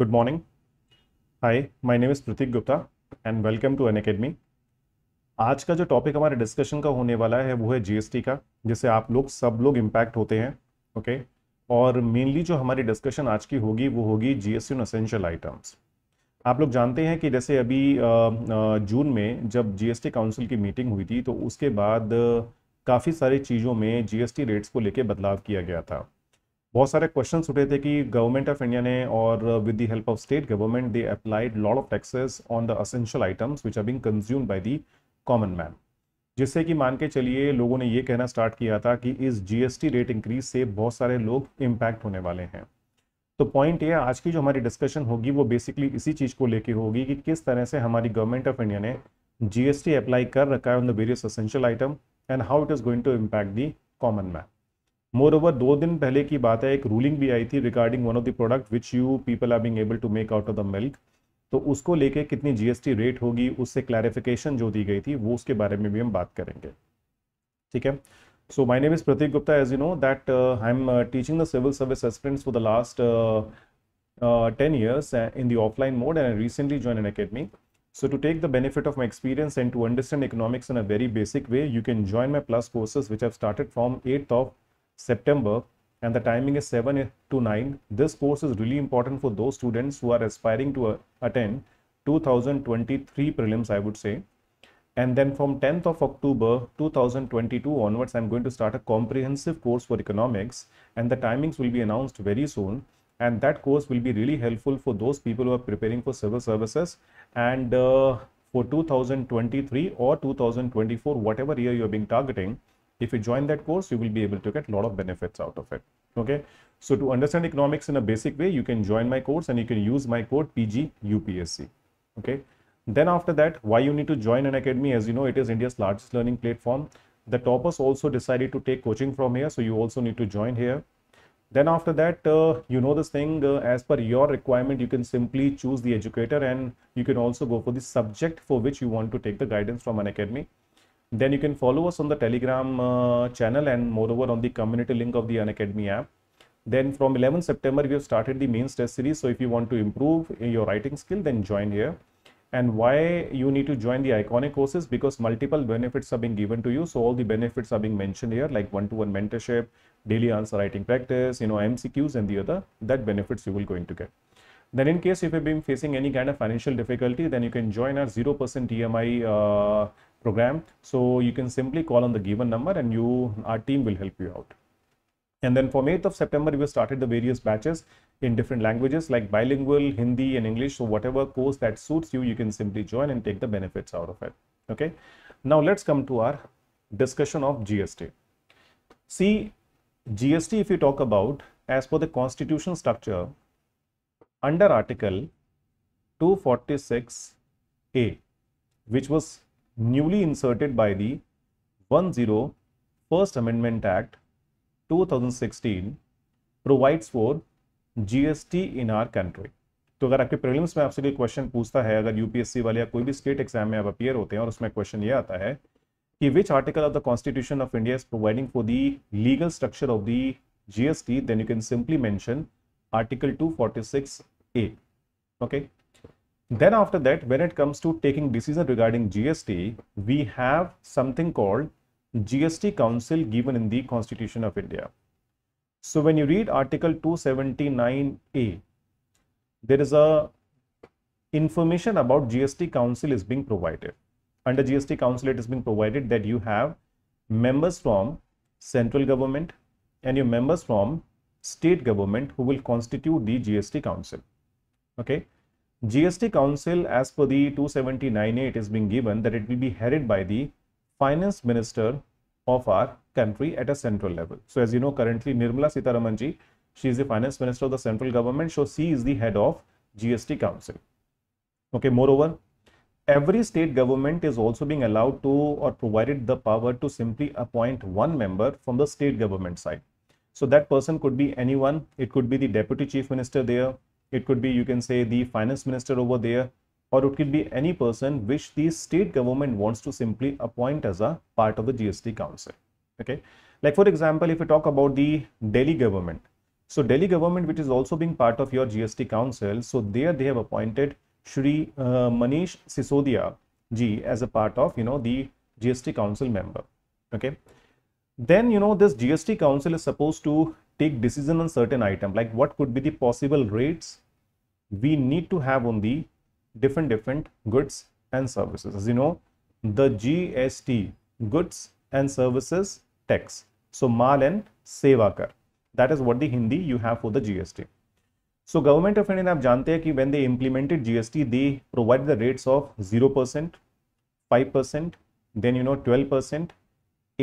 Good morning. Hi, my name is Pratik Gupta and welcome to An Academy. आज का जो topic हमारे discussion का होने वाला है वो है जीएसटी का जिससे आप लोग सब लोग इम्पैक्ट होते हैं ओके okay? और मेनली जो हमारी डिस्कशन आज की होगी वो होगी जीएसटी एस असेंशियल आइटम्स आप लोग जानते हैं कि जैसे अभी जून में जब जीएसटी काउंसिल की मीटिंग हुई थी तो उसके बाद काफ़ी सारी चीज़ों में जीएसटी रेट्स को लेकर बदलाव किया गया था बहुत सारे क्वेश्चन उठे थे कि गवर्नमेंट ऑफ इंडिया ने और with the help of state government they applied load of taxes on the essential items which are being consume by the common man जिससे कि मान के चलिए लोगों ने ये कहना स्टार्ट किया था कि इस जीएसटी रेट इंक्रीज से बहुत सारे लोग इम्पैक्ट होने वाले हैं तो पॉइंट ये आज की जो हमारी डिस्कशन होगी वो बेसिकली इसी चीज़ को लेके होगी कि किस तरह से हमारी गवर्नमेंट ऑफ इंडिया ने जीएसटी अप्लाई कर रखा है on the various essential item and how it is going to impact the common man moreover दो दिन पहले की बात है एक रूलिंग भी आई थी regarding one of the product which you people are being able to make out of the milk तो उसको लेके कितनी जीएसटी रेट होगी उससे क्लैरिफिकेशन जो दी गई थी वो उसके बारे में भी हम बात करेंगे ठीक है so my name is Pratik Gupta as you know that I am teaching the civil service aspirants for the last ten years in the offline mode and recently join an academy so to take the benefit of my experience and to understand economics in a very basic way you can join my plus courses which have started from eight of September and the timing is 7 to 9. This course is really important for those students who are aspiring to uh, attend 2023 prelims, I would say. And then from 10th of October 2022 onwards, I'm going to start a comprehensive course for economics and the timings will be announced very soon. And that course will be really helpful for those people who are preparing for civil services and uh, for 2023 or 2024, whatever year you're being targeting if you join that course you will be able to get a lot of benefits out of it okay so to understand economics in a basic way you can join my course and you can use my code pg upsc okay then after that why you need to join an academy as you know it is india's largest learning platform the toppers also decided to take coaching from here so you also need to join here then after that uh, you know this thing uh, as per your requirement you can simply choose the educator and you can also go for the subject for which you want to take the guidance from an academy then you can follow us on the telegram uh, channel and moreover on the community link of the unacademy app then from 11 september we have started the main test series so if you want to improve your writing skill then join here and why you need to join the iconic courses because multiple benefits are being given to you so all the benefits are being mentioned here like one-to-one -one mentorship daily answer writing practice you know mcqs and the other that benefits you will going to get then in case if you've been facing any kind of financial difficulty then you can join our 0% emi uh, program. So you can simply call on the given number and you, our team will help you out. And then from 8th of September, we started the various batches in different languages like bilingual, Hindi and English. So whatever course that suits you, you can simply join and take the benefits out of it. Okay. Now let's come to our discussion of GST. See, GST, if you talk about, as per the constitution structure, under article 246A, which was newly inserted by the 101st Amendment Act 2016 provides for GST in our country तो अगर आपके prelims में आपसे कोई question पूछता है अगर UPSC वाले या कोई भी स्टेट एग्जाम में आप अपियर होते हैं और उसमें क्वेश्चन ये आता है कि which article of the constitution of India is providing for the legal structure of the GST then you can simply mention article 246 A okay Then after that, when it comes to taking decision regarding GST, we have something called GST Council given in the Constitution of India. So when you read Article 279A, there is a information about GST Council is being provided. Under GST Council, it is being provided that you have members from central government and your members from state government who will constitute the GST Council. Okay. GST Council, as per the 279A, it is being given that it will be headed by the finance minister of our country at a central level. So, as you know, currently Nirmala Sitaramanji, ji, she is the finance minister of the central government. So, she is the head of GST Council. Okay, moreover, every state government is also being allowed to or provided the power to simply appoint one member from the state government side. So, that person could be anyone. It could be the deputy chief minister there it could be, you can say, the finance minister over there, or it could be any person which the state government wants to simply appoint as a part of the GST council. Okay. Like for example, if we talk about the Delhi government, so Delhi government, which is also being part of your GST council, so there they have appointed Shri uh, Manish Sisodia ji as a part of, you know, the GST council member. Okay. Then, you know, this GST council is supposed to take decision on certain item like what could be the possible rates we need to have on the different different goods and services as you know the gst goods and services tax so mal and seva kar that is what the hindi you have for the gst so government of india aap jante hai ki when they implemented gst they provide the rates of 0% 5% then you know 12%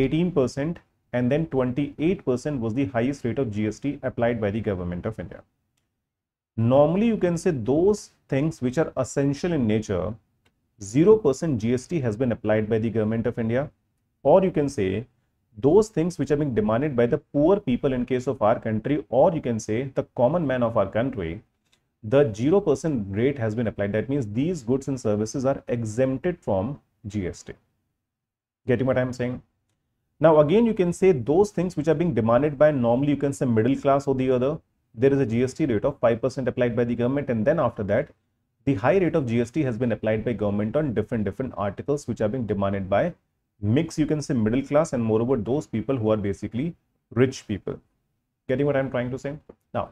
18% and then 28% was the highest rate of GST applied by the government of India. Normally, you can say those things which are essential in nature, 0% GST has been applied by the government of India, or you can say those things which are being demanded by the poor people in case of our country, or you can say the common man of our country, the 0% rate has been applied. That means these goods and services are exempted from GST. Getting what I'm saying? Now again, you can say those things which are being demanded by normally you can say middle class or the other. There is a GST rate of 5% applied by the government and then after that, the high rate of GST has been applied by government on different different articles which are being demanded by mix you can say middle class and moreover those people who are basically rich people. Getting what I'm trying to say? Now,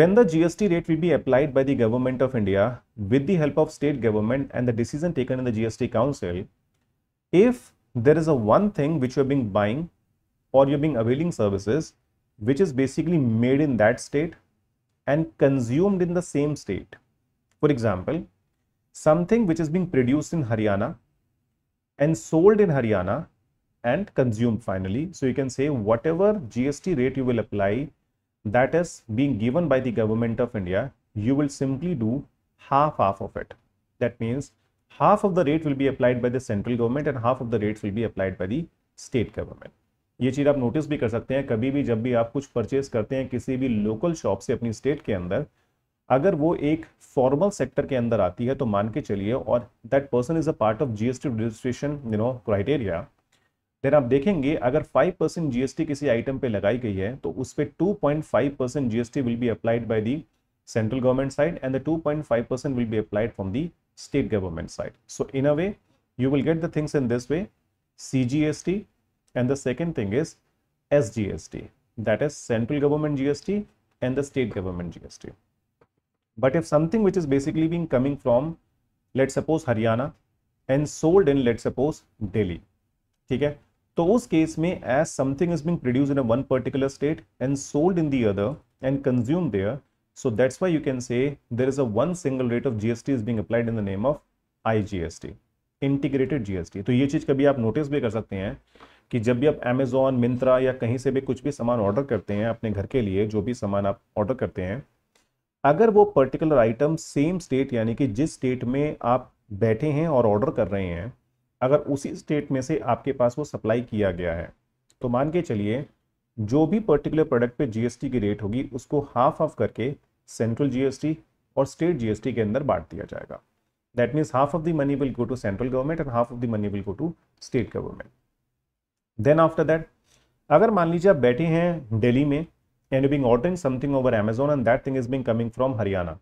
when the GST rate will be applied by the government of India with the help of state government and the decision taken in the GST council, if there is a one thing which you're being buying or you're being availing services which is basically made in that state and consumed in the same state. For example, something which is being produced in Haryana and sold in Haryana and consumed finally. So you can say whatever GST rate you will apply that is being given by the government of India, you will simply do half half of it. That means half of the rate will be applied by the central government and half of the rates will be applied by the state government ये चीज़ आप notice भी कर सकते हैं कभी भी जब भी आप कुछ परचेज करते हैं किसी भी लोकल शॉप से अपनी स्टेट के अंदर अगर वो एक फॉर्मल सेक्टर के अंदर आती है तो मान के चलिए और that person is a part of GST registration you know criteria then आप देखेंगे अगर 5 परसेंट जीएसटी किसी आइटम पे लगाई गई है तो उस पर five percent GST will be applied by the central government side and the two percent will be applied from the state government side. So in a way, you will get the things in this way, CGST and the second thing is SGST, that is central government GST and the state government GST. But if something which is basically being coming from, let's suppose Haryana and sold in, let's suppose Delhi, okay? So in case, case as something is being produced in a one particular state and sold in the other and consumed there, So that's why you can say there is a one single rate of GST is being applied in the name of IGST, integrated GST. तो ये चीज़ कभी आप notice भी कर सकते हैं कि जब भी आप अमेजोन मिंत्रा या कहीं से भी कुछ भी सामान ऑर्डर करते हैं अपने घर के लिए जो भी सामान आप ऑर्डर करते हैं अगर वो पर्टिकुलर आइटम सेम स्टेट यानी कि जिस स्टेट में आप बैठे हैं और ऑर्डर कर रहे हैं अगर उसी स्टेट में से आपके पास वो सप्लाई किया गया है तो मान के चलिए जो भी पर्टिकुलर प्रोडक्ट पे जीएसटी की रेट होगी उसको हाफ ऑफ करके सेंट्रल जीएसटी और स्टेट जीएसटी के अंदर बांट दिया जाएगा that means half of the money will go to central government and half of the money will go to state government then after that अगर मान लीजिए आप बैठे हैं डेली में and you being ordering something over Amazon and that thing is being coming from Haryana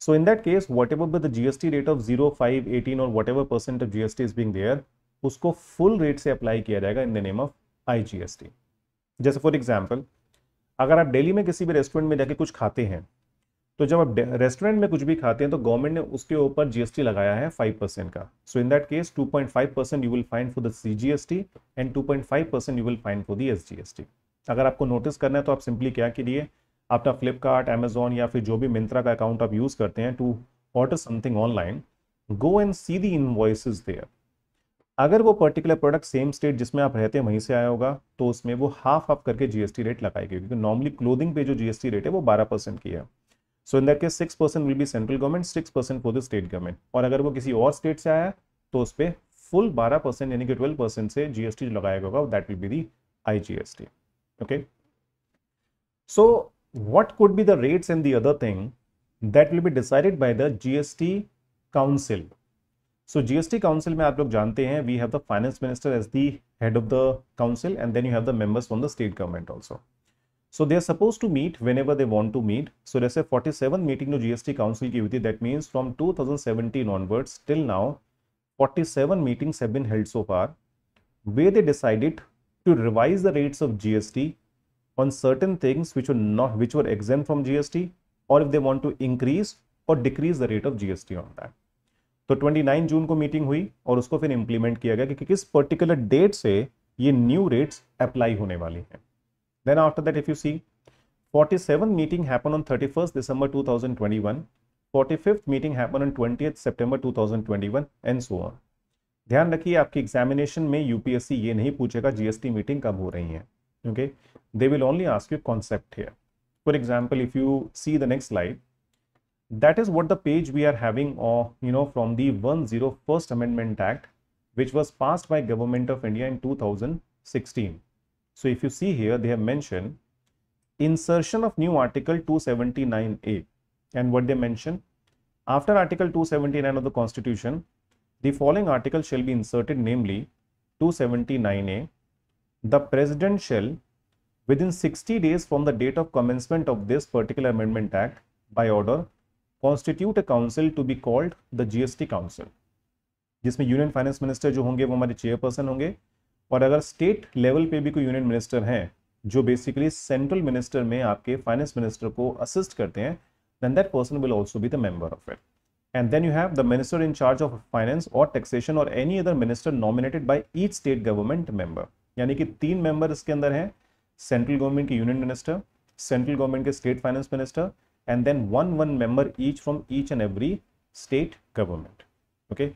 so So in that case, whatever be the GST rate of 0, 5, 18 or whatever percent of GST is being there उसको full rate से apply किया जाएगा in the name of IGST. जैसे for example अगर आप daily में किसी भी रेस्टोरेंट में जाके कुछ खाते हैं तो जब आप रेस्टोरेंट में कुछ भी खाते हैं तो गवर्नमेंट ने उसके ऊपर जीएसटी लगाया है 5 परसेंट का so in that case 2.5 percent you will find for the CGST and 2.5 percent you will find for the SGST अगर आपको नोटिस करना है तो आप सिंपली क्या करिए अपना फ्लिपकार्ट एमेजोन या फिर जो भी मिंत्रा का अकाउंट आप यूज़ करते हैं to order something online go and see the in there अगर वो पर्टिकुलर प्रोडक्ट सेम स्टेट जिसमें आप रहते हैं वहीं से आया होगा तो उसमें वो हाफ हाफ करके जीएसटी रेट लगाएगी क्योंकि नॉर्मली क्लोदिंग पे जो जीएसटी रेट है वो 12 परसेंट की है so in that case six percent will be central government six percent for the state government और अगर वो किसी और स्टेट से आया तो उस पर फुल बारह परसेंट यानी कि ट्वेल्व परसेंट से जीएसटी लगाएगा होगा that will be the I G S T okay so what could be the rates and the other thing that will be decided by the GST council so GST council में आप लोग जानते हैं we have the finance minister as the head of the council and then you have the members from the state government also so they are suppose to meet whenever they want to meet so जैसे forty seven meeting जो GST council की हुई थी that means from two thousand seventeen onwards till now forty seven meeting seven held so far way they decided to revise the rates of G S T on certain things which are not which are exempt from G S T और if they want to increase और decrease the rate of G S T on that तो twenty nine June को meeting हुई और उसको फिर implement किया गया कि किस पर्टिकुलर डेट से ये न्यू रेट्स अप्लाई होने वाली हैं Then after that, if you see, 47th meeting happened on 31st December 2021, 45th meeting happened on 20th September 2021 and so on. ध्यान रखिए आपकी एग्जामिनेशन examination, यूपीएससी ये नहीं पूछेगा जीएसटी GST meeting हो रही है okay They will only ask you concept here. For example, if you see the next slide, that is what the page we are having or uh, you know from the 101st amendment act which was passed by government of india in 2016 so if you see here, they have mentioned insertion of new article 279A. And what they mention? After article 279 of the constitution, the following article shall be inserted, namely 279A. The president shall, within 60 days from the date of commencement of this particular amendment act by order, constitute a council to be called the GST council. जिसमें union finance minister जो होंगे वो हमारे chairperson होंगे और अगर state level पे भी कोई यूनियन मिनिस्टर हैं जो बेसिकली सेंट्रल मिनिस्टर में आपके फाइनेंस मिनिस्टर को असिस्ट करते हैं then that person will also be the member of it and then you have the minister in charge of finance और टैक्सेशन और any other minister nominated by each state government member यानी कि तीन member इसके अंदर हैं central government के union minister central government के state finance minister and then one one member each from each and every state government okay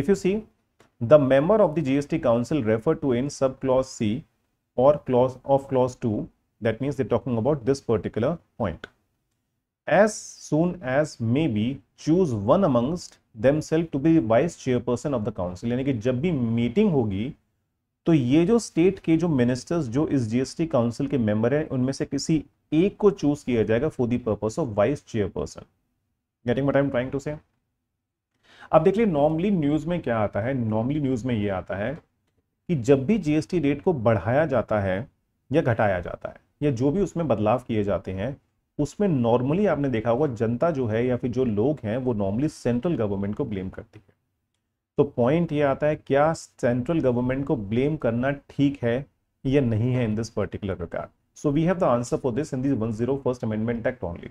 if you see the member of the GST council refer to in sub clause C और clause of clause two that means they talking about this particular point as soon as may be choose one amongst themselves to be vice chairperson of the council यानी कि जब भी meeting होगी तो ये जो state के जो मिनिस्टर्स जो इस जीएसटी काउंसिल के मेंबर हैं उनमें से किसी एक को चूज किया जाएगा for the purpose of vice chairperson getting what I am trying to say अब देख लिए नॉर्मली न्यूज़ में क्या आता है नॉर्मली न्यूज़ में ये आता है कि जब भी जीएसटी रेट को बढ़ाया जाता है या घटाया जाता है या जो भी उसमें बदलाव किए जाते हैं उसमें नॉर्मली आपने देखा होगा जनता जो है या फिर जो लोग हैं वो नॉर्मली सेंट्रल गवर्नमेंट को ब्लेम करती है तो पॉइंट ये आता है क्या सेंट्रल गवर्नमेंट को ब्लेम करना ठीक है या नहीं है in this particular regard so we have the answer for this in this one zero first amendment act only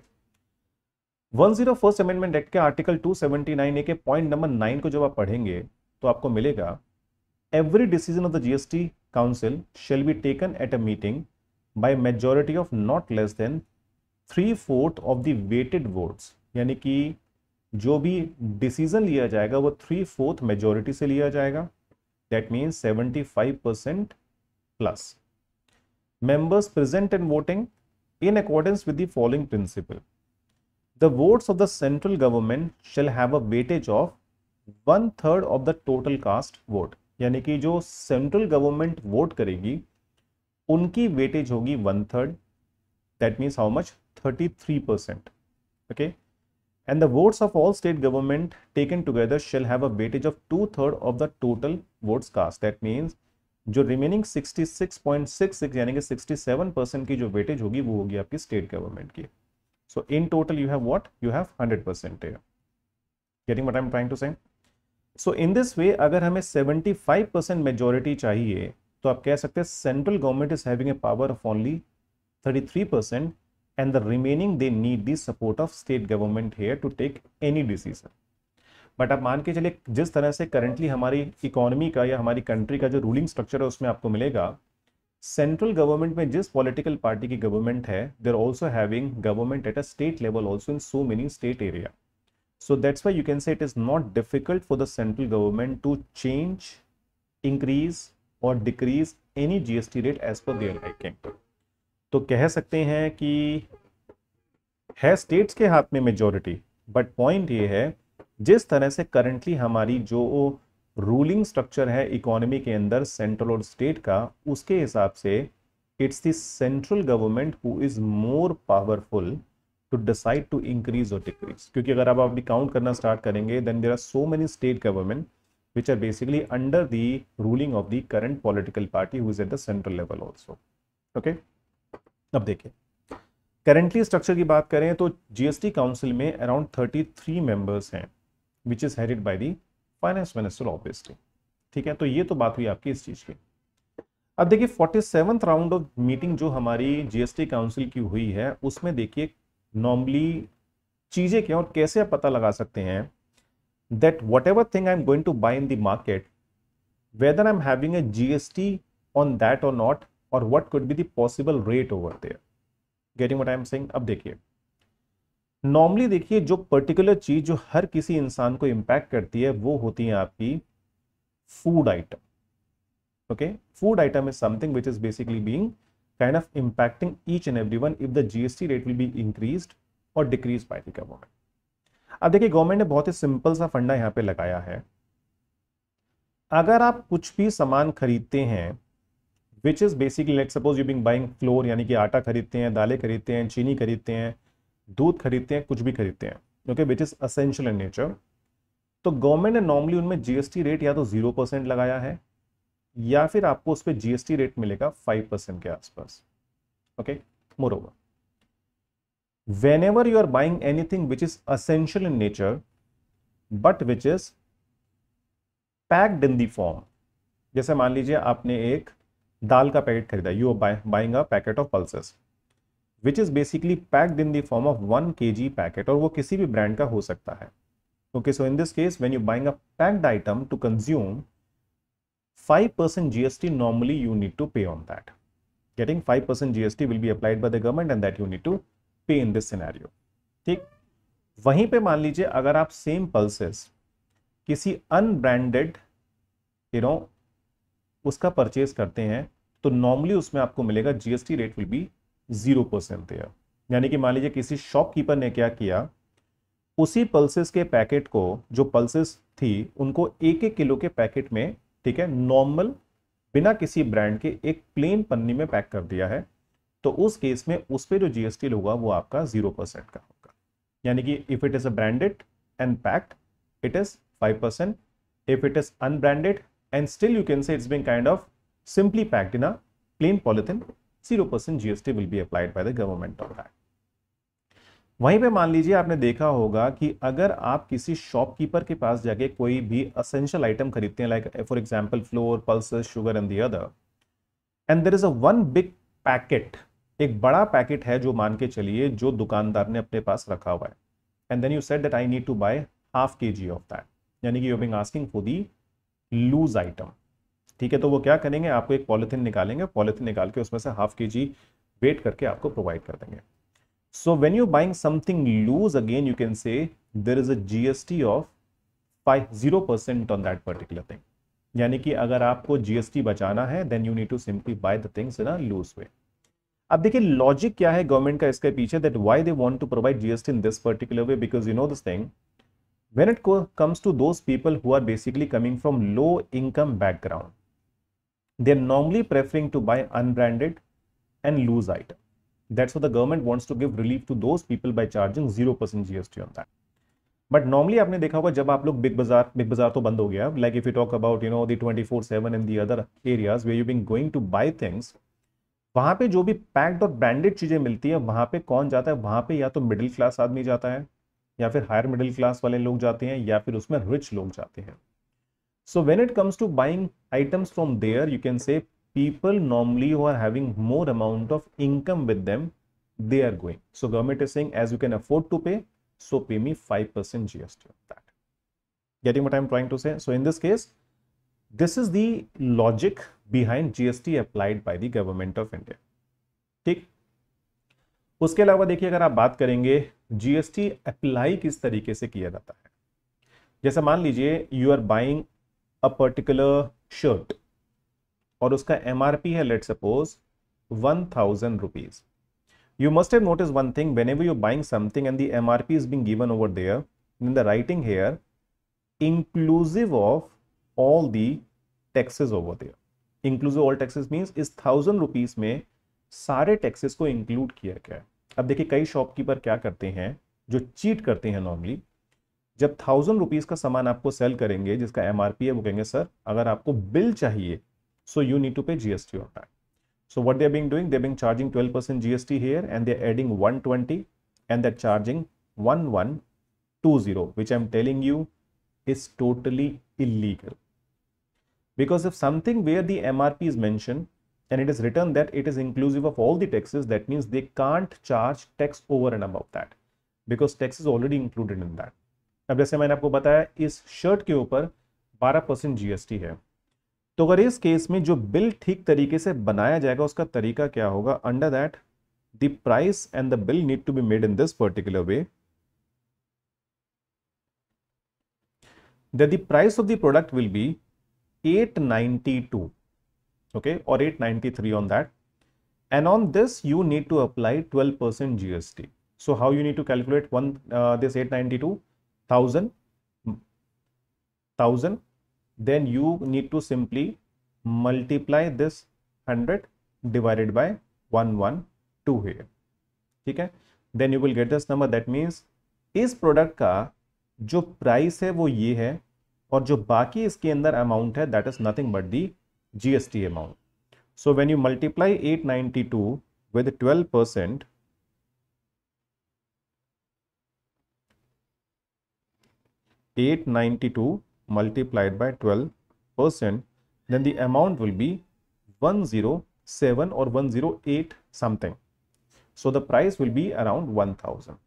one zero first amendment act के article two seventy nine A के point number nine को जब आप पढ़ेंगे तो आपको मिलेगा every decision of the GST council shall be taken at a meeting by majority of not less than three fourth of the weighted votes यानी कि जो भी डिसीजन लिया जाएगा वो थ्री फोर्थ मेजोरिटी से लिया जाएगा that means seventy five percent plus members present and voting in accordance with the following principle the votes of the central government shall have a weightage one third of the total cast vote यानी कि जो central government vote करेगी उनकी weightage होगी one third that means how much thirty three percent okay and the votes of all state government taken together shall have weightage of two third of the total votes cast that means जो remaining sixty six यानी कि seven percent की जो weightage होगी वो होगी आपकी state government की So in total, you have what? You have 100% here. Getting what I'm trying to say? So in this way, अगर हमें 75% majority चाहिए तो आप कह सकते हैं central government is having a power of only 33% and the remaining they need the support of state government here to take any decision. But आप मान के चलिए जिस तरह से करंटली हमारी इकोनॉमी का या हमारी कंट्री का जो रूलिंग स्ट्रक्चर है उसमें आपको मिलेगा सेंट्रल गवर्नमेंट में जिस पॉलिटिकल पार्टी की गवर्नमेंट है there also having government at a state level also in so many state area so that's why you can say it is not difficult for the central government to change increase और decrease any G S T rate as per their liking तो कह सकते हैं कि है states के हाथ में मेजोरिटी बट पॉइंट ये है जिस तरह से करंटली हमारी जो रूलिंग स्ट्रक्चर है इकोनॉमी के अंदर सेंट्रल और स्टेट का उसके हिसाब से it's the central government who is more powerful to decide to increase और डिक्रीज क्योंकि अगर आप अभी काउंट करना स्टार्ट करेंगे then there are so many state government which are basically under the ruling of the current political party who is at the central level also okay अब देखिए currently structure की बात करें तो जीएसटी काउंसिल में around 33 members हैं which is headed by the finance minister obviously ठीक है तो ये तो बात हुई आपकी इस चीज की अब देखिए forty seventh round of meeting जो हमारी जीएसटी काउंसिल की हुई है उसमें देखिए नॉर्मली चीजें क्या और कैसे आप पता लगा सकते हैं that what ever thing I am going to by in the market whether I am having a GST on that और नॉट और what could B दॉसिबल rate over there getting what I am सिंग अब देखिए normally देखिए जो particular चीज जो हर किसी इंसान को इम्पैक्ट करती है वो होती है आपकी food item okay food item is something which is basically being kind of impacting each and one if the GST rate will be increase और डिक्रीज बाय द गवर्नमेंट अब देखिए गवर्नमेंट ने बहुत ही सिंपल सा फंडा यहाँ पे लगाया है अगर आप कुछ भी सामान खरीदते हैं which is basically let suppose you being buying flour यानी कि आटा खरीदते हैं दालें खरीदते हैं चीनी खरीदते हैं दूध खरीदते हैं कुछ भी खरीदते हैं okay which is essential in nature तो गवर्नमेंट ने नॉर्मली उनमें जीएसटी रेट या तो जीरो परसेंट लगाया है या फिर आपको उस पर जीएसटी रेट मिलेगा फाइव परसेंट के आसपास okay over whenever you are buying anything which is essential in nature but which is packed in the form जैसे मान लीजिए आपने एक दाल का पैकेट खरीदा you buying a packet of pulses which is basically packed in the form of one K G packet और वो किसी भी ब्रांड का हो सकता है okay so in this case when you buying a packed item to consume 5% GST normally you need to pay on that. Getting 5% GST will be applied by the government and that you need to pay in this scenario. ठीक वहीं पे मान लीजिए अगर आप same pulses किसी unbranded you know उसका purchase करते हैं तो नॉर्मली उसमें आपको मिलेगा GST rate will be zero percent दिया यानी कि मान लीजिए किसी शॉपकीपर ने क्या किया उसी पल्सेस के पैकेट को जो पल्सेस थी उनको एक एक किलो के पैकेट में ठीक है नॉर्मल बिना किसी ब्रांड के एक प्लेन पन्नी में पैक कर दिया है तो उस केस में उस पर जो जीएसटी होगा वो आपका जीरो परसेंट का होगा यानी कि if it is a branded and packed it is five percent if it is unbranded and still you can say it's been kind of simply packed in a plain polythene 0% GST will be applied by the government of that वहीं पे मान लीजिए आपने देखा होगा कि अगर आप किसी शॉपकीपर के पास जाके कोई भी असेंशियल आइटम खरीदते हैं like for example flour pulse sugar and the other and there is a one big packet एक बड़ा पैकेट है जो मान के चलिए जो दुकानदार ने अपने पास रखा हुआ है and then you said that I need to buy half K G of that यानी कि you being asking for the loose item ठीक है तो वो क्या करेंगे आपको एक पॉलीथीन निकालेंगे पॉलीथीन निकाल के उसमें से हाफ के जी वेट करके आपको प्रोवाइड कर देंगे so when you buying something loose again you can say there is a G S T of five zero percent on that particular thing यानी कि अगर आपको जीएसटी बचाना है then you need to simply buy the things in a loose way अब देखिए logic क्या है गवर्नमेंट का इसके पीछे that why they want to provide GST in this particular way because you no this thing when it comes to those people who are basically coming from low income background they are normally preferring to buy unbranded and loose item. That's why the government wants to give relief to those people by charging 0% GST on that. But normally आपने देखा होगा जब आप लोग big बाजार big बाजार तो बंद हो गया like if you talk about you know the twenty four seven in the other areas where you been going to buy things वहाँ पे जो भी पैक्ड और ब्रांडेड चीज़ें मिलती है वहाँ पे कौन जाता है वहाँ पे या तो मिडिल क्लास आदमी जाता है या फिर हायर मिडिल क्लास वाले लोग जाते हैं या फिर उसमें रिच लोग जाते हैं So when it comes to buying items from there, you can say people normally who are having more amount of income with them, they are going. So government is saying as you can afford to pay, so pay me 5% GST of that. Getting what I'm trying to say? So in this case, this is the logic behind GST applied by the government of India. ठीक उसके अलावा देखिए अगर आप बात करेंगे GST apply किस तरीके से किया जाता है जैसे मान लीजिए you are buying a particular shirt और उसका एम है let suppose one thousand rupees you must have notice one thing whenever you buying something and the M R P is being given over there in the writing here inclusive of all the taxes over there inclusive all taxes means इस thousand rupees में सारे taxes को include किया गया है अब देखिए कई शॉपकीपर क्या करते हैं जो चीट करते हैं नॉर्मली जब थाउजेंड रुपीज का सामान आपको सेल करेंगे जिसका एम है वो कहेंगे सर अगर आपको बिल चाहिए so you need to pay GST on time so what they're being doing they being charging twelve percent GST here and they adding one twenty and they charging one one two zero which I am telling you is totally illegal because if something where the M R P is mention and it is written that it is inclusive of all the taxes that means they can't charge tax over and about that because tax is already included in that अब जैसे मैंने आपको बताया इस shirt के ऊपर बारह percent GST है तो अगर इस केस में जो बिल ठीक तरीके से बनाया जाएगा उसका तरीका क्या होगा under that the price and the bill need to be made in this particular way the price of the product will be eight ninety two okay और eight ninety three on that and on this you need to apply twelve percent GST so how you need to calculate one this eight ninety two thousand hmm. thousand then you need to simply multiply this 100 divided by 112 here ठीक है then you will get this number that means इस product का जो price है वो ये है और जो बाकी इसके अंदर अमाउंट है that is nothing but the GST amount so when you multiply 892 with 12 percent 892 multiplied by 12 percent then the amount will be 107 or 108 something so the price will be around 1000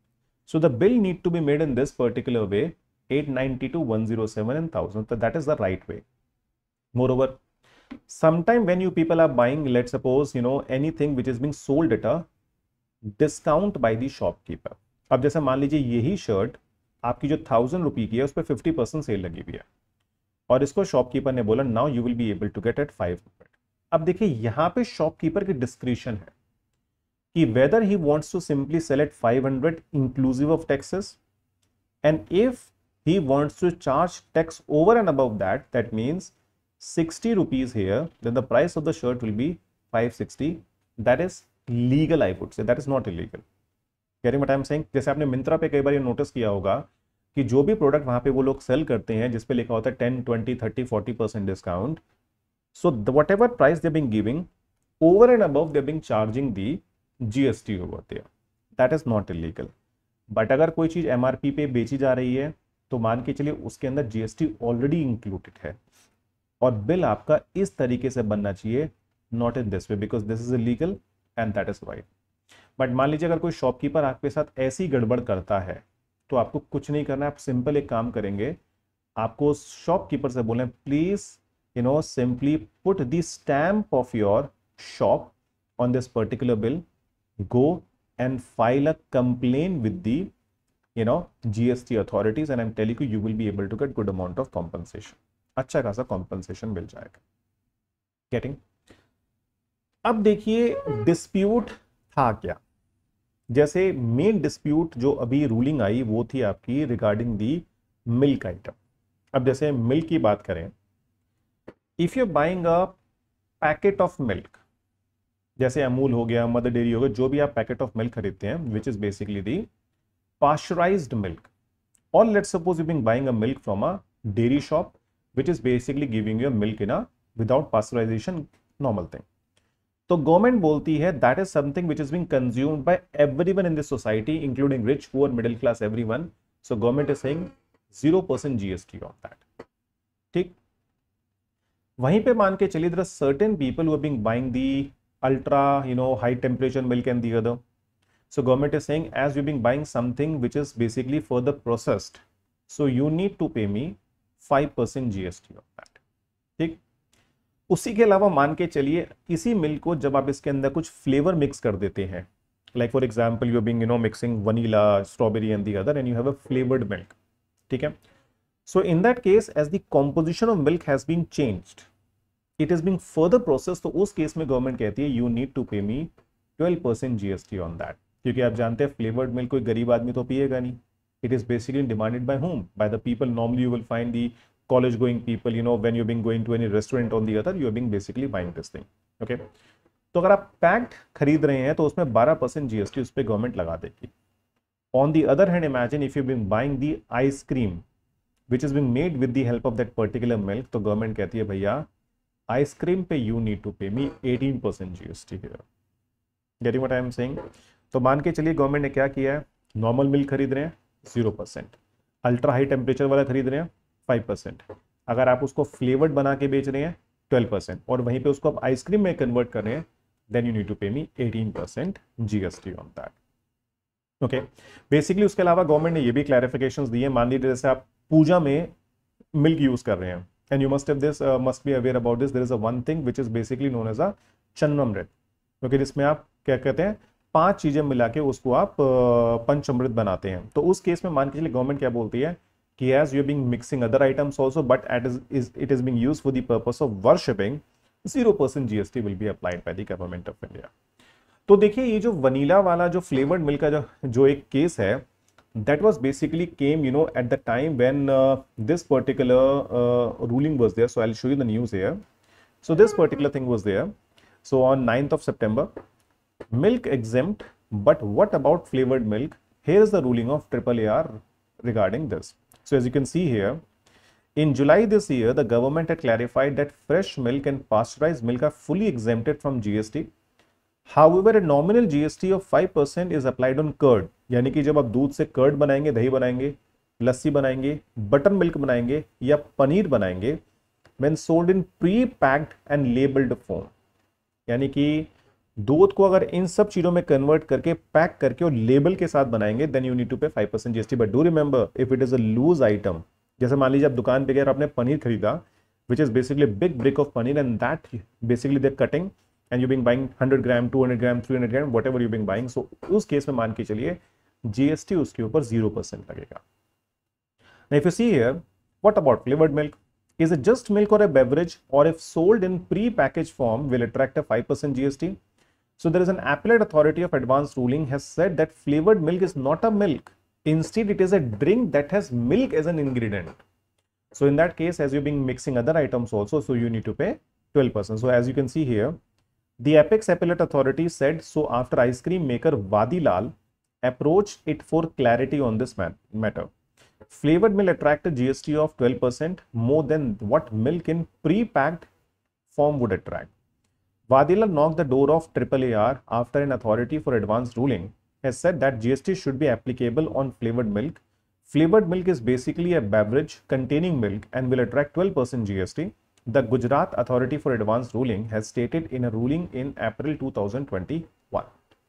so the bill need to be made in this particular way 892 107 and 1000 so that is the right way moreover sometime when you people are buying let's suppose you know anything which is being sold at a discount by the shopkeeper अब जैसे मान लीजिए यही आपकी जो thousand rupee की है उस पर फिफ्टी परसेंट सेल लगी हुई है और इसको शॉपकीपर ने बोला now you will be able to get at five hundred अब देखिए यहाँ पे शॉपकीपर की डिस्क्रिप्शन है कि whether he wants to simply sell at five hundred inclusive of taxes and if he he wants to charge tax over and that that that means 60 rupees here then the price of the shirt will be 560 that is legal i would say that is not illegal getting what i am saying जैसे आपने मिंत्रा पे कई बार ये notice किया होगा कि जो भी प्रोडक्ट वहां पे वो लोग सेल करते हैं जिसपे लिखा होता है ten twenty thirty forty percent discount so whatever price they being giving over and above they're being charging the GST over there. That is not illegal but अगर कोई चीज़ एम आर पी पे बेची जा रही है तो मान के चलिए उसके अंदर जीएसटी ऑलरेडी इंक्लूडेड है और बिल आपका इस तरीके से बनना चाहिए not in this way because this is illegal and that is right but मान लीजिए अगर कोई शॉपकीपर आपके साथ ऐसी गड़बड़ करता है तो आपको कुछ नहीं करना है आप सिंपल एक काम करेंगे आपको शॉपकीपर से बोलें please you know simply put the stamp of your shop on this particular bill go and file a complain with the no GST authorities and I am telling you you will be able to get good amount of compensation अच्छा खासा compensation मिल जाएगा getting अब देखिए dispute था क्या जैसे main dispute जो अभी रूलिंग आई वो थी आपकी रिगार्डिंग दी मिल्क आइटम अब जैसे मिल्क की बात करें if you buying a packet of milk जैसे अमूल हो गया मदर डेयरी हो गया जो भी आप पैकेट ऑफ मिल्क खरीदते हैं which is basically the pasteurise milk और let suppose you being buying a milk from a dairy shop which is basically giving your milk in a without pasteurisation normal thing तो government बोलती है that is something which is being consumed by everyone in this society including rich poor middle class everyone so government is saying percent GST on that ठीक वहीं पे मान के चलिए दर certain people हुआ being buying the ultra you know high temperature milk and the other is government as you being buying something which is basically for the processed so you need to pay me five percent GST of that ठीक उसी के अलावा मान के चलिए इसी milk को जब आप इसके अंदर कुछ फ्लेवर मिक्स कर देते हैं like for example you being you know mixing vanilla strawberry and the other and you have a flavoured milk ठीक है so in that case as the composition of milk has been changed it is being further process तो उस केस में government कहती है you need to pay me 12 percent GST on that क्योंकि आप जानते हैं फ्लेवर्ड मिल्क कोई गरीब आदमी तो पिएगा नहीं it is basically demanded by home by the people normally you will find the college going people you know when you been going to any restaurant on the other you are being basically buying this thing okay तो अगर आप pact खरीद रहे हैं तो उसमें 12 percent GST उस पर गवर्नमेंट लगा देगी on the other hand imagine if you been buying the ice cream which is been made with the help of that particular milk तो गवर्नमेंट कहती है भैया आइसक्रीम पे you need to pay me 18 percent GST getting what I am saying तो मान के चलिए government ने क्या किया है नॉर्मल मिल्क खरीद रहे हैं zero percent ultra high temperature वाला खरीद रहे हैं फाइव परसेंट अगर आप उसको फ्लेवर्ड बना के बेच रहे हैं ट्वेल्व परसेंट और वहीं पे उसको आप आइसक्रीम में कन्वर्ट कर रहे हैं then you need to pay me eighteen percent GST on that okay basically उसके अलावा गवर्नमेंट ने ये भी क्लैरिफिकेशन दी है मान लीजिए जैसे आप पूजा में मिल्क यूज कर रहे हैं and you must this must be aware about this there is a one thing which is basically known as a चन्नमृत ओके जिसमें आप क्या कहते हैं पांच चीजें मिला के उसको आप uh, पंचमृत बनाते हैं तो उस केस में मान के चलिए गवर्नमेंट क्या बोलती है as you're being mixing other items also, but is, is, it is being used for the purpose of worshipping, 0% GST will be applied by the government of India. So, देखिए ये जो वनीला वाला flavored milk, milk का जो जो that was basically came you know at the time when uh, this particular uh, ruling was there so i'll show you the news here so this particular thing was there so on 9th of september milk exempt but what about flavored milk here is the ruling of triple regarding this So as you can see here, in July this year, the government had clarified that fresh milk and pasteurized milk are fully exempted from GST. However, a nominal GST of 5% is applied on curd. यानी कि जब आप दूध से curd बनाएंगे दही बनाएंगे लस्सी बनाएंगे butter milk बनाएंगे या पनीर बनाएंगे when sold in pre-packed and labeled form. यानी कि दूध को अगर इन सब चीजों में कन्वर्ट करके पैक करके और लेबल के साथ बनाएंगे then you need to pay five percent GST but do remember if it is a loose item जैसे मान लीजिए आप दुकान पे गए और आपने पनीर खरीदा which is basically big brick of paneer and that basically they're cutting and you being buying hundred gram two hundred gram three hundred gram whatever you being buying so उस केस में मान के चलिए जीएसटी उसके ऊपर जीरो परसेंट लगेगा if you see here what about flavoured milk is it just milk or a beverage or if sold in pre-packaged form will attract a 5% gst So there is an appellate authority of advanced ruling has said that flavored milk is not a milk. Instead, it is a drink that has milk as an ingredient. So in that case, as you've been mixing other items also, so you need to pay 12%. So as you can see here, the Apex Appellate Authority said so after ice cream maker Vadilal approached it for clarity on this matter. Flavored milk attract a GST of 12% more than what milk in pre-packed form would attract. Vadila knocked the door of AAAR after an authority for advanced ruling has said that GST should be applicable on flavored milk. Flavored milk is basically a beverage containing milk and will attract 12% GST. The Gujarat Authority for Advanced Ruling has stated in a ruling in April 2021.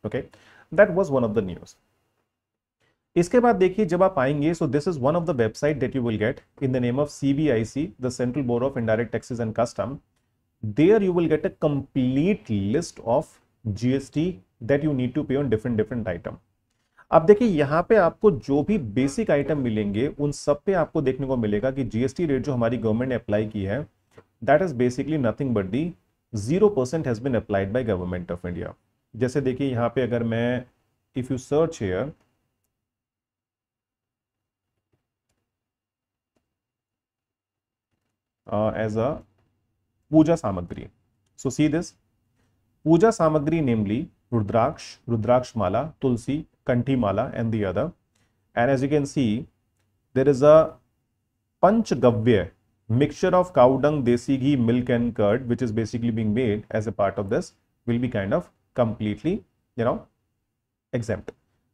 Okay, that was one of the news. इसके बाद देखिए जब आप आएंगे so this is one of the website that you will get in the name of C B I the central board of indirect taxes and custom there you will get a complete list of GST that you need to pay on different different item. अब देखिए यहाँ पे आपको जो भी basic item मिलेंगे उन सब पे आपको देखने को मिलेगा कि जीएसटी रेट जो हमारी गवर्नमेंट ने अप्लाई की है that is basically nothing but the zero percent has been applied by government of India जैसे देखिए यहाँ पे अगर मैं if you search here as a puja samagri. So see this puja samagri namely Rudraksh, Rudraksh Mala, Tulsi, Kanti Mala and the other. And as you can see, there is a Panchgavya mixture of cow dung, desi ghee, milk and curd which is basically being made as a part of this will be kind of completely, you know, exempt.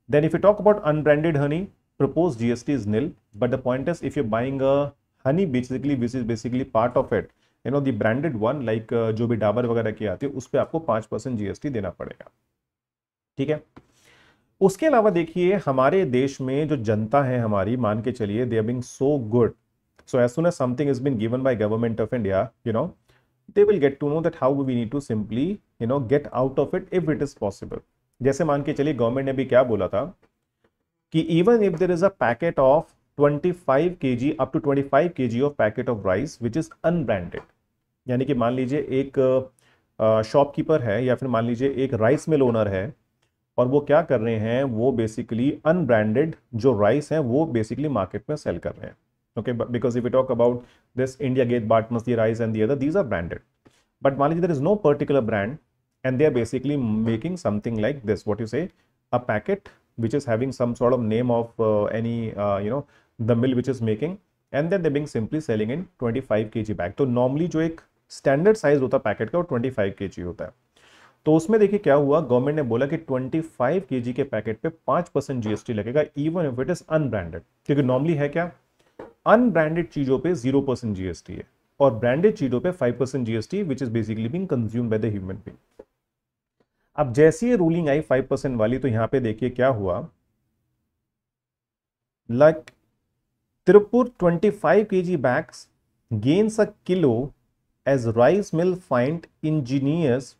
Then if you talk about unbranded honey, proposed GST is nil. But the point is if you're buying a honey basically this is basically part of it you know the branded one like जो भी डाबर वगैरह की आती है उस पर आपको पांच परसेंट जीएसटी देना पड़ेगा ठीक है उसके अलावा देखिए हमारे देश में जो जनता है हमारी मान के चलिए they are being so good so as soon as something is been given by government of India you know they will get to know that how we need to simply you know get out of it if it is possible जैसे मान के चलिए government ने भी क्या बोला था कि even if there is a packet of twenty five 25 kg up to 25 kg of packet of rice which is unbranded यानी कि मान लीजिए एक शॉपकीपर है या फिर मान लीजिए एक राइस मिल ओनर है और वो क्या कर रहे हैं वो बेसिकली अनब्रांडेड जो राइस है वो बेसिकली मार्केट में सेल कर रहे हैं okay because if you talk about this India gate बार्टनस the rice and the other these are branded but मान लीजिए there is no particular brand and they are basically making something like this what you say a packet which is having some sort of name of any you know the mill which is making and then they being simply selling in 25 kg bag तो normally जो एक standard size होता है packet का वो 25 kg होता है तो उसमें देखिए क्या हुआ गवर्नमेंट ने बोला कि 25 kg के पैकेट पे 5 परसेंट जीएसटी लगेगा even if it is unbranded क्योंकि नॉर्मली है क्या अनब्रांडेड चीजों पे जीरो परसेंट जीएसटी है और ब्रांडेड चीजों पे five percent GST which is basically being consume by the human being अब जैसी ये रूलिंग आई फाइव परसेंट वाली तो यहां पर देखिए क्या हुआ like like, Tirupur 25 kg bags gains a kilo as rice mill find ingenious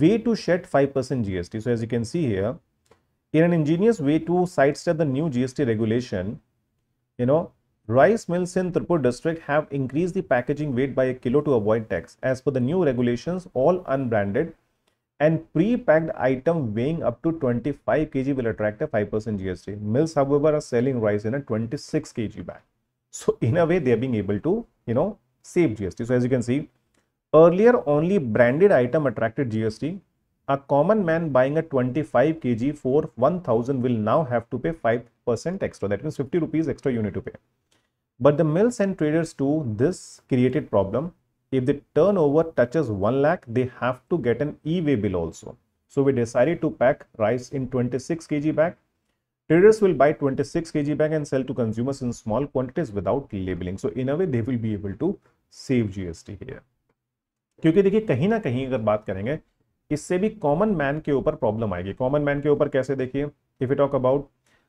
way to shed 5% GST. So as you can see here, in an ingenious way to sidestep the new GST regulation, you know, rice mills in Tirupur district have increased the packaging weight by a kilo to avoid tax. As per the new regulations, all unbranded and pre-packed item weighing up to 25 kg will attract a 5% GST. Mills, however, are selling rice in a 26 kg bag. So in a way, they are being able to, you know, save GST. So as you can see, earlier only branded item attracted GST. A common man buying a 25 kg for 1000 will now have to pay 5% extra. That means 50 rupees extra unit to pay. But the mills and traders too, this created problem if the turnover touches 1 lakh, they have to get an e-way bill also. So we decided to pack rice in 26 kg bag. Traders will buy 26 kg bag and sell to consumers in small quantities without labeling. So in a way, they will be able to save GST here. क्योंकि देखिए कहीं ना कहीं अगर बात करेंगे इससे भी कॉमन मैन के ऊपर प्रॉब्लम आएगी कॉमन मैन के ऊपर कैसे देखिए if you talk about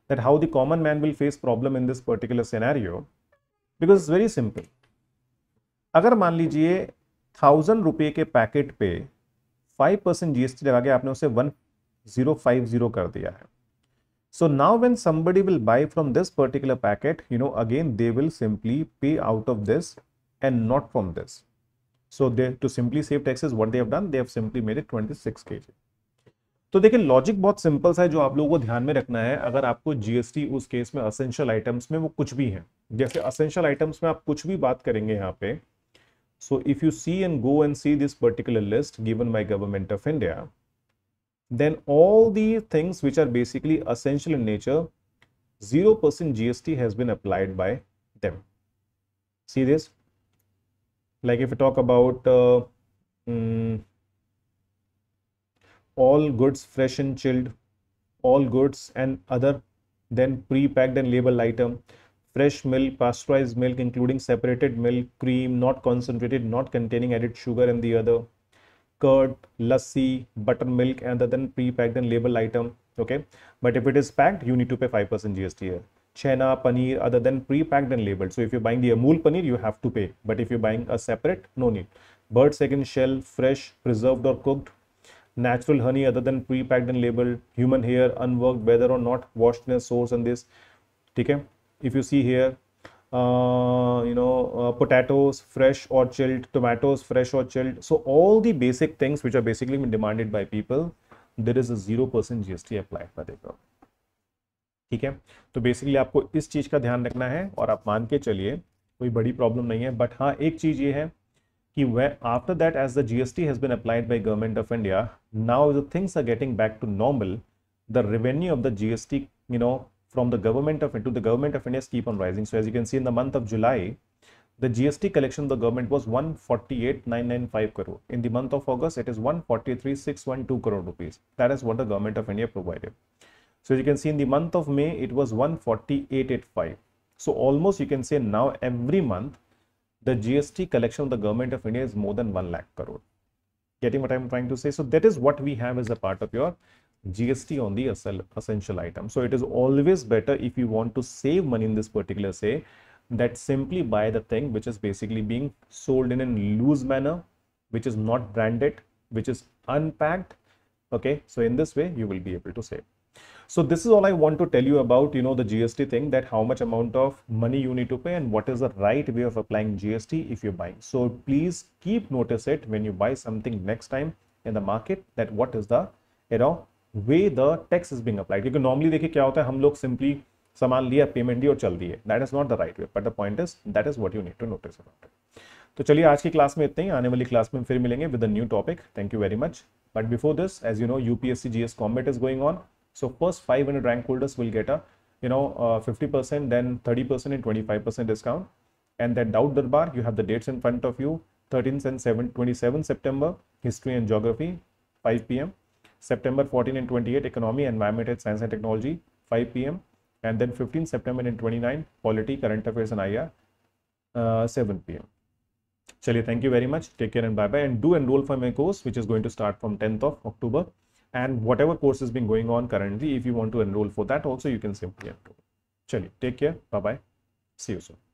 that how the common man will face problem in this particular scenario because it's very simple अगर मान लीजिए थाउजेंड रुपये के पैकेट पे फाइव परसेंट जीएसटी लगा के आपने उसे वन जीरो फाइव जीरो कर दिया है so now when somebody will buy from this particular packet you know again they will simply pay out of this and not from this so they to simply save taxes what they've done they've simply मेरे twenty six K G तो देखिए logic बहुत simple सा है जो आप लोगों को ध्यान में रखना है अगर आपको जीएसटी उस केस में असेंशियल आइटम्स में वो कुछ भी है जैसे असेंशियल आइटम्स में आप कुछ भी बात करेंगे यहाँ पे So if you see and go and see this particular list given by government of India, then all the things which are basically essential in nature, 0% GST has been applied by them. See this? Like if you talk about uh, mm, all goods fresh and chilled, all goods and other then pre-packed and labeled item fresh milk, pasteurized milk, including separated milk, cream, not concentrated, not containing added sugar, and the other, curd, lassi, buttermilk, and than pre-packed and labeled item. Okay, but if it is packed, you need to pay 5% GST here. Chena, paneer, other than pre-packed and labeled. So if you're buying the Amul paneer, you have to pay. But if you're buying a separate, no need. Bird's egg shell, fresh, preserved or cooked, natural honey other than pre-packed and labeled, human hair, unworked, whether or not washed in a source and this. Okay. if you see here uh, you know uh, potatoes fresh or chilled tomatoes fresh or chilled so all the basic things which are basically demanded by people there is a 0% GST applied by the government ठीक है तो basically आपको इस चीज़ का ध्यान रखना है और आप मान के चलिए कोई बड़ी प्रॉब्लम नहीं है बट हाँ एक चीज़ ये है कि way after that as the GST has been applied by government of India now the things are getting back to normal the revenue of the GST you know from the government of to the government of India keep on rising. So as you can see in the month of July, the GST collection of the government was 148,995 crore. In the month of August, it is 143,612 crore rupees. That is what the government of India provided. So as you can see in the month of May, it was one forty eight eight five. So almost you can say now every month, the GST collection of the government of India is more than 1 lakh crore. Getting what I'm trying to say? So that is what we have as a part of your GST on the essential item. So it is always better if you want to save money in this particular say that simply buy the thing which is basically being sold in a loose manner, which is not branded, which is unpacked. Okay, so in this way you will be able to save. So this is all I want to tell you about, you know, the GST thing that how much amount of money you need to pay and what is the right way of applying GST if you're buying. So please keep notice it when you buy something next time in the market that what is the, you know, way the tax is being applied क्योंकि normally देखिए क्या होता है हम लोग simply सामान लिया payment दिए और चल दिए that is not the right way but the point is that is what you need to notice about तो चलिए आज की क्लास में इतने ही आने वाली क्लास में फिर मिलेंगे with a new topic thank you very much but before this as you know UPSC GS combat is going on so first five hundred rank holders will get a percent know uh, 50% then 30% discount and that doubt that you have the dates in front of you thirteen and seven twenty seven September history and geography five P M September 14 and 28, Economy, and Science and Technology, 5 p.m. And then 15 September and 29, Polity, Current Affairs and IR, uh, 7 p.m. Chaliye, thank you very much. Take care and bye-bye. And do enroll for my course, which is going to start from 10th of October. And whatever course has been going on currently, if you want to enroll for that also, you can simply enroll. Chaliye, take care. Bye-bye. See you soon.